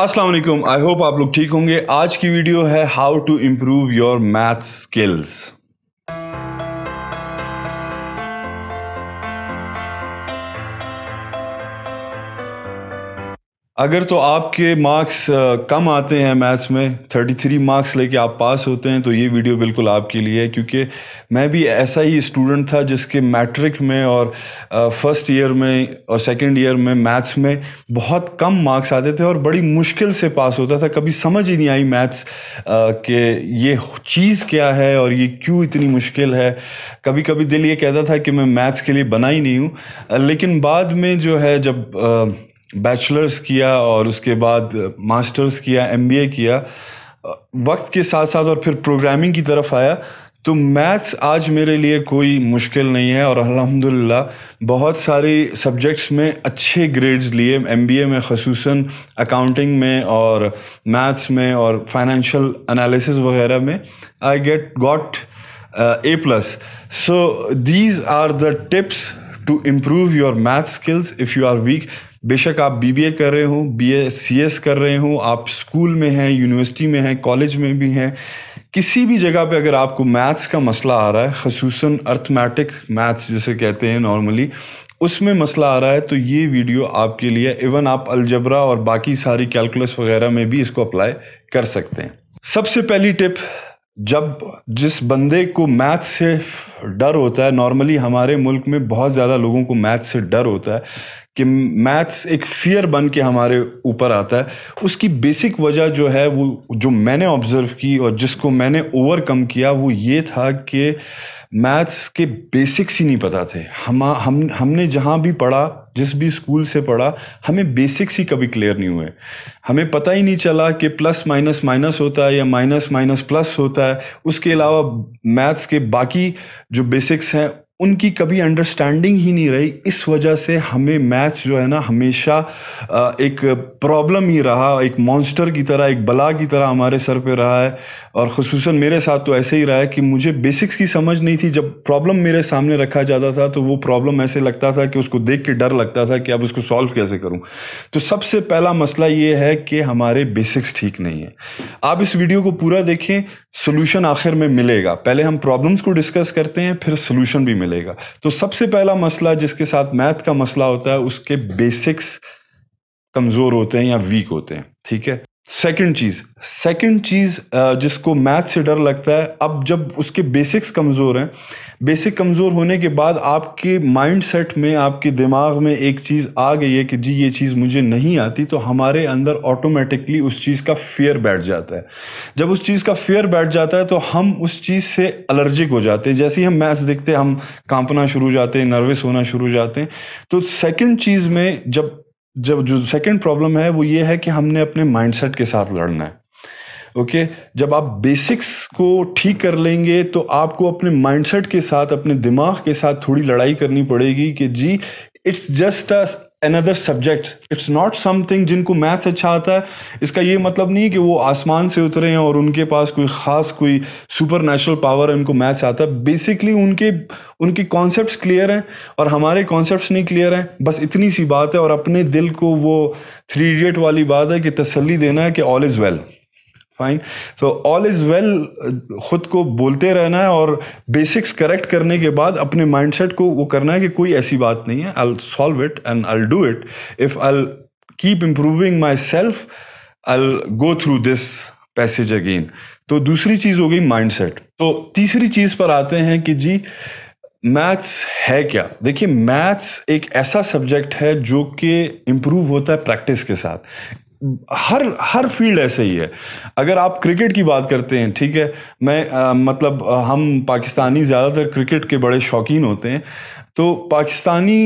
Aslam I hope आप लोग ठीक होंगे आज की वीडियो है how to improve your math skills अगर तो आपके मार्क्स कम आते हैं मैथ्स में 33 मार्क्स लेके आप पास होते हैं तो ये वीडियो बिल्कुल आपके लिए है क्योंकि मैं भी ऐसा ही स्टूडेंट था जिसके मैट्रिक में और फर्स्ट ईयर में और सेकंड ईयर में मैथ्स में बहुत कम मार्क्स आते थे और बड़ी मुश्किल से पास होता था कभी समझ ही नहीं आई मैथ्स के ये चीज़ क्या है और ये क्यों इतनी मुश्किल है कभी कभी दिल ये कहता था कि मैं मैथ्स के लिए बना ही नहीं हूँ लेकिन बाद में जो है जब बैचलर्स किया और उसके बाद मास्टर्स किया एमबीए किया वक्त के साथ साथ और फिर प्रोग्रामिंग की तरफ आया तो मैथ्स आज मेरे लिए कोई मुश्किल नहीं है और अल्हम्दुलिल्लाह बहुत सारी सब्जेक्ट्स में अच्छे ग्रेड्स लिए एमबीए में खसूस अकाउंटिंग में और मैथ्स में और फाइनेंशियल एनालिसिस वगैरह में I get got A plus so these are the tips to improve your math skills if you are weak बेशक आप बीबीए कर रहे हों बीए सीएस कर रहे हों आप स्कूल में हैं यूनिवर्सिटी में हैं कॉलेज में भी हैं किसी भी जगह पे अगर आपको मैथ्स का मसला आ रहा है खसूस अर्थमेटिक मैथ्स जिसे कहते हैं नॉर्मली उसमें मसला आ रहा है तो ये वीडियो आपके लिए इवन आप अलजबरा और बाकी सारी कैलकुलस वगैरह में भी इसको अप्लाई कर सकते हैं सबसे पहली टिप जब जिस बंदे को मैथ से डर होता है नॉर्मली हमारे मुल्क में बहुत ज़्यादा लोगों को मैथ से डर होता है कि मैथ्स एक फियर बन के हमारे ऊपर आता है उसकी बेसिक वजह जो है वो जो मैंने ऑब्ज़र्व की और जिसको मैंने ओवरकम किया वो ये था कि मैथ्स के बेसिक्स ही नहीं पता थे हम हम हमने जहाँ भी पढ़ा जिस भी स्कूल से पढ़ा हमें बेसिक्स ही कभी क्लियर नहीं हुए हमें पता ही नहीं चला कि प्लस माइनस माइनस होता है या माइनस माइनस प्लस होता है उसके अलावा मैथ्स के बाकी जो बेसिक्स हैं उनकी कभी अंडरस्टैंडिंग ही नहीं रही इस वजह से हमें मैच जो है ना हमेशा एक प्रॉब्लम ही रहा एक मॉन्स्टर की तरह एक बला की तरह हमारे सर पे रहा है और खसूस मेरे साथ तो ऐसे ही रहा है कि मुझे बेसिक्स की समझ नहीं थी जब प्रॉब्लम मेरे सामने रखा जाता था तो वो प्रॉब्लम ऐसे लगता था कि उसको देख के डर लगता था कि अब उसको सॉल्व कैसे करूँ तो सबसे पहला मसला ये है कि हमारे बेसिक्स ठीक नहीं है आप इस वीडियो को पूरा देखें सोल्यूशन आखिर में मिलेगा पहले हम प्रॉब्लम्स को डिस्कस करते हैं फिर सोल्यूशन भी मिलेगा तो सबसे पहला मसला जिसके साथ मैथ का मसला होता है उसके बेसिक्स कमज़ोर होते हैं या वीक होते हैं ठीक है सेकंड चीज सेकंड चीज जिसको मैथ से डर लगता है अब जब उसके बेसिक्स कमज़ोर हैं बेसिक कमज़ोर होने के बाद आपके माइंड सेट में आपके दिमाग में एक चीज़ आ गई है कि जी ये चीज़ मुझे नहीं आती तो हमारे अंदर ऑटोमेटिकली उस चीज़ का फियर बैठ जाता है जब उस चीज़ का फियर बैठ जाता है तो हम उस चीज़ से एलर्जिक हो जाते हैं जैसे ही हम मैथ्स देखते हैं हम कांपना शुरू जाते हैं नर्वस होना शुरू जाते हैं तो सेकेंड चीज़ में जब जब जो सेकंड प्रॉब्लम है वो ये है कि हमने अपने माइंडसेट के साथ लड़ना है ओके okay? जब आप बेसिक्स को ठीक कर लेंगे तो आपको अपने माइंडसेट के साथ अपने दिमाग के साथ थोड़ी लड़ाई करनी पड़ेगी कि जी it's just a another subject it's not something जिनको मैथ्स अच्छा आता है इसका ये मतलब नहीं कि वो आसमान से उतरे हैं और उनके पास कोई ख़ास कोई सुपर नेचुरल पावर है उनको मैथ्स आता है बेसिकली उनके उनके कॉन्सेप्ट क्लियर हैं और हमारे कॉन्सेप्ट नहीं क्लियर हैं बस इतनी सी बात है और अपने दिल को वो थ्री इडियट वाली बात है कि तसली देना है कि all is well fine so all is well खुद को बोलते रहना है और बेसिक्स करेक्ट करने के बाद अपने माइंडसेट को वो करना है कि कोई ऐसी बात नहीं है I solve it and I do it if I keep improving myself I go through this passage again तो दूसरी चीज़ हो गई सेट तो तीसरी चीज़ पर आते हैं कि जी मैथ्स है क्या देखिए मैथ्स एक ऐसा सब्जेक्ट है जो कि इम्प्रूव होता है प्रैक्टिस के साथ हर हर फील्ड ऐसे ही है अगर आप क्रिकेट की बात करते हैं ठीक है मैं आ, मतलब हम पाकिस्तानी ज़्यादातर क्रिकेट के बड़े शौकीन होते हैं तो पाकिस्तानी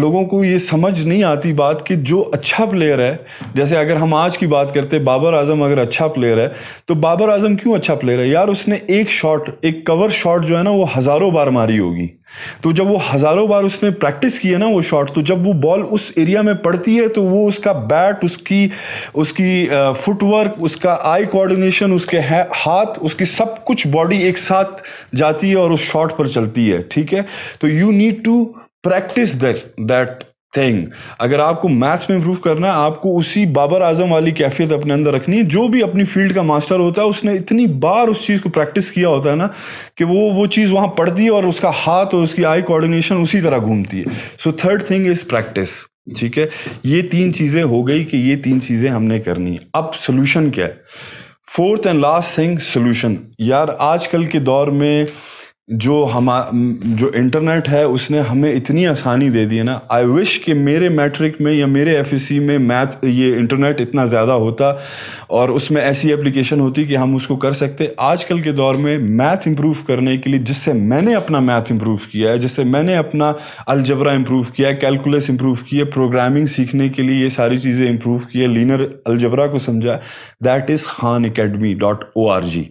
लोगों को ये समझ नहीं आती बात कि जो अच्छा प्लेयर है जैसे अगर हम आज की बात करते बाबर आजम अगर अच्छा प्लेयर है तो बाबर आजम क्यों अच्छा प्लेयर है यार उसने एक शॉट एक कवर शॉट जो है ना वो हज़ारों बार मारी होगी तो जब वो हज़ारों बार उसने प्रैक्टिस की है ना वो शॉट तो जब वो बॉल उस एरिया में पड़ती है तो वो उसका बैट उसकी उसकी फुटवर्क उसका आई कोऑर्डिनेशन उसके हाथ उसकी सब कुछ बॉडी एक साथ जाती है और उस शॉट पर चलती है ठीक है तो you need to practise that that thing अगर आपको मैथ्स में इंप्रूव करना है आपको उसी बाबर आजम वाली कैफियत अपने अंदर रखनी है जो भी अपनी फील्ड का मास्टर होता है उसने इतनी बार उस चीज़ को प्रैक्टिस किया होता है ना कि वो वो चीज़ वहाँ पढ़ती है और उसका हाथ और उसकी आई कोऑर्डिनेशन उसी तरह घूमती है so third thing is practice ठीक है ये तीन चीज़ें हो गई कि ये तीन चीज़ें हमने करनी है अब सोल्यूशन क्या है fourth and last thing solution यार आजकल के दौर में जो हम जो इंटरनेट है उसने हमें इतनी आसानी दे दी है ना आई विश कि मेरे मैट्रिक में या मेरे एफ e में मैथ ये इंटरनेट इतना ज़्यादा होता और उसमें ऐसी एप्लीकेशन होती कि हम उसको कर सकते आजकल के दौर में मैथ इंप्रूव करने के लिए जिससे मैंने अपना मैथ इंप्रूव किया है जिससे मैंने अपना अलजबरा इम्प्रूव किया है कैलकुलस इम्प्रूव किया प्रोग्रामिंग सीखने के लिए ये सारी चीज़ें इम्प्रूव की है लीनर अलजबरा को समझा that is Khan Academy dot O R G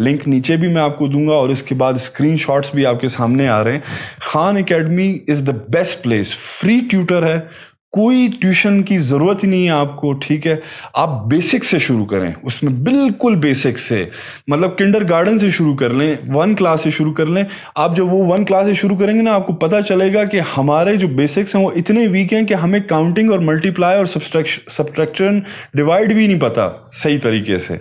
link नीचे भी मैं आपको दूंगा और इसके बाद स्क्रीनशॉट्स भी आपके सामने आ रहे हैं Khan Academy is the best place free tutor है कोई ट्यूशन की ज़रूरत ही नहीं है आपको ठीक है आप बेसिक से शुरू करें उसमें बिल्कुल बेसिक से मतलब किंडर गार्डन से शुरू कर लें वन क्लास से शुरू कर लें आप जब वो वन क्लास से शुरू करेंगे ना आपको पता चलेगा कि हमारे जो बेसिक्स हैं वो इतने वीक हैं कि हमें काउंटिंग और मल्टीप्लाई और सब्सट्रक्शन डिवाइड भी नहीं पता सही तरीके से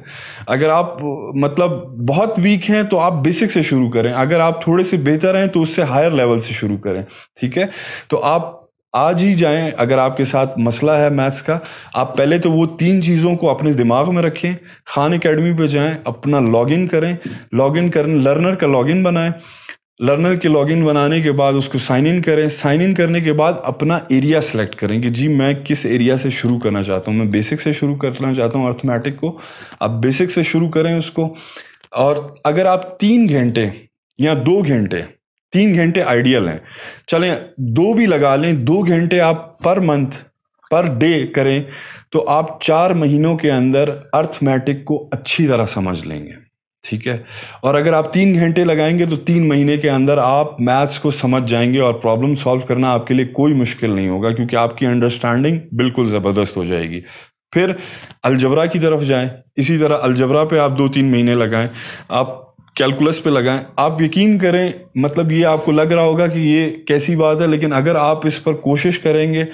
अगर आप मतलब बहुत वीक हैं तो आप बेसिक से शुरू करें अगर आप थोड़े से बेहतर हैं तो उससे हायर लेवल से शुरू करें ठीक है तो आप आज ही जाएं अगर आपके साथ मसला है मैथ्स का आप पहले तो वो तीन चीज़ों को अपने दिमाग में रखें खान एकेडमी पे जाएं अपना लॉगिन करें लॉगिन करें लर्नर का लॉगिन बनाएं लर्नर के लॉगिन बनाने के बाद उसको साइन इन करें साइन इन करने के बाद अपना एरिया सेलेक्ट करें कि जी मैं किस एरिया से शुरू करना चाहता हूँ मैं बेसिक से शुरू करना चाहता हूँ अर्थमेटिक को आप बेसिक से शुरू करें उसको और अगर आप तीन घंटे या दो घंटे तीन घंटे आइडियल हैं चलें दो भी लगा लें दो घंटे आप पर मंथ पर डे करें तो आप चार महीनों के अंदर अर्थमेटिक को अच्छी तरह समझ लेंगे ठीक है और अगर आप तीन घंटे लगाएंगे तो तीन महीने के अंदर आप मैथ्स को समझ जाएंगे और प्रॉब्लम सॉल्व करना आपके लिए कोई मुश्किल नहीं होगा क्योंकि आपकी अंडरस्टैंडिंग बिल्कुल ज़बरदस्त हो जाएगी फिर अलजबरा की तरफ जाएं इसी तरह अलजबरा पे आप दो तीन महीने लगाएं आप कैलकुलस पे लगाएं आप यकीन करें मतलब ये आपको लग रहा होगा कि ये कैसी बात है लेकिन अगर आप इस पर कोशिश करेंगे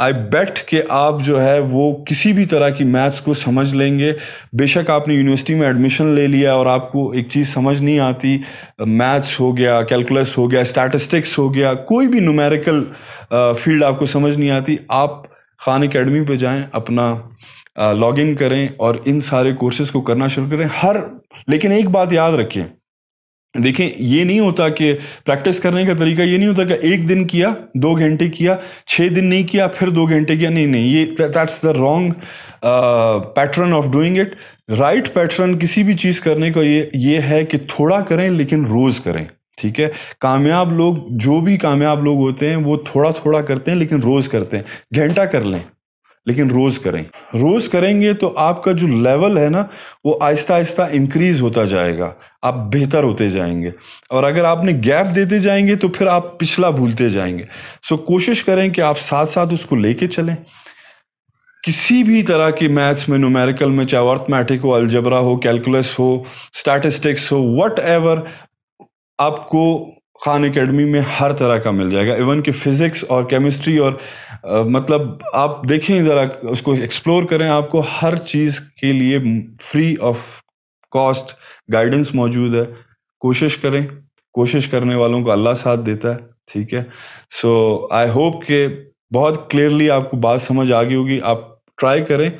आई बेट के आप जो है वो किसी भी तरह की मैथ्स को समझ लेंगे बेशक आपने यूनिवर्सिटी में एडमिशन ले लिया और आपको एक चीज़ समझ नहीं आती मैथ्स हो गया कैलकुलस हो गया स्टैटिस्टिक्स हो गया कोई भी नुमेरिकल फील्ड आपको समझ नहीं आती आप खान अकेडमी पर जाएँ अपना लॉगिन करें और इन सारे कोर्सेज़ को करना शुरू करें हर लेकिन एक बात याद रखें देखें ये नहीं होता कि प्रैक्टिस करने का तरीका ये नहीं होता कि एक दिन किया दो घंटे किया छः दिन नहीं किया फिर दो घंटे किया नहीं नहीं ये that's the wrong pattern of doing it right pattern किसी भी चीज़ करने का ये ये है कि थोड़ा करें लेकिन रोज़ करें ठीक है कामयाब लोग जो भी कामयाब लोग होते हैं वो थोड़ा थोड़ा करते हैं लेकिन रोज़ करते हैं घंटा कर लें लेकिन रोज करें रोज करेंगे तो आपका जो लेवल है ना वो आहिस्ता आहिस्ता इंक्रीज होता जाएगा आप बेहतर होते जाएंगे और अगर आपने गैप देते जाएंगे तो फिर आप पिछला भूलते जाएंगे सो कोशिश करें कि आप साथ साथ उसको लेके चलें किसी भी तरह की मैथ्स में न्यूमेरिकल में चाहे अर्थमेटिक हो अल्जबरा हो कैलकुलस हो स्टैटिस्टिक्स हो वट एवर आपको खान अकेडमी में हर तरह का मिल जाएगा इवन कि फ़िज़िक्स और केमिस्ट्री और आ, मतलब आप देखें ज़रा उसको एक्सप्लोर करें आपको हर चीज़ के लिए फ्री ऑफ कॉस्ट गाइडेंस मौजूद है कोशिश करें कोशिश करने वालों को अल्लाह साथ देता है ठीक है सो आई होप के बहुत क्लियरली आपको बात समझ आ गई होगी आप ट्राई करें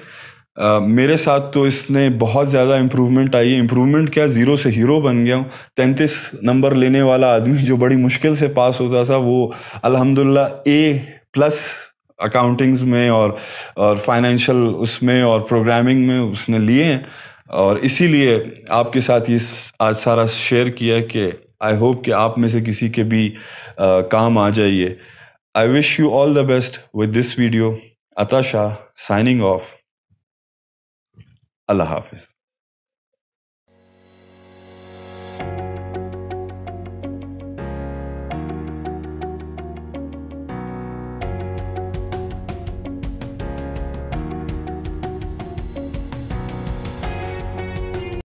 मेरे साथ तो इसने बहुत ज़्यादा इम्प्रूवमेंट आई है इम्प्रूवमेंट क्या ज़ीरो से हीरो बन गया हूँ तैंतीस नंबर लेने वाला आदमी जो बड़ी मुश्किल से पास होता था वो अल्हम्दुलिल्लाह ए प्लस अकाउंटिंग्स में और और फाइनेंशियल उसमें और प्रोग्रामिंग में उसने लिए हैं और इसीलिए आपके साथ ये आज सारा शेयर किया कि आई होप कि आप में से किसी के भी आ, काम आ जाइए I wish you all the best with this video Atasha signing off अल्लाह हाफिज